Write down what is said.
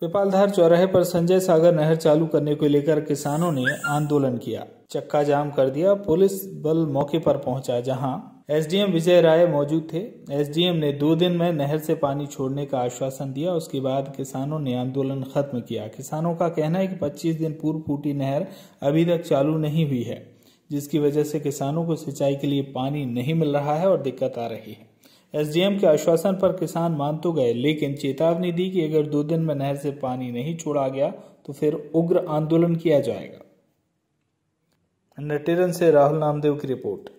पेपालधार चौराहे पर संजय सागर नहर चालू करने को लेकर किसानों ने आंदोलन किया चक्का जाम कर दिया पुलिस बल मौके पर पहुंचा जहां एसडीएम विजय राय मौजूद थे एसडीएम ने दो दिन में नहर से पानी छोड़ने का आश्वासन दिया उसके बाद किसानों ने आंदोलन खत्म किया किसानों का कहना है कि 25 दिन पूर्व फूटी नहर अभी तक चालू नहीं हुई है जिसकी वजह से किसानों को सिंचाई के लिए पानी नहीं मिल रहा है और दिक्कत आ रही है एसडीएम के आश्वासन पर किसान मान तो गए लेकिन चेतावनी दी कि अगर दो दिन में नहर से पानी नहीं छोड़ा गया तो फिर उग्र आंदोलन किया जाएगा नटेरन से राहुल नामदेव की रिपोर्ट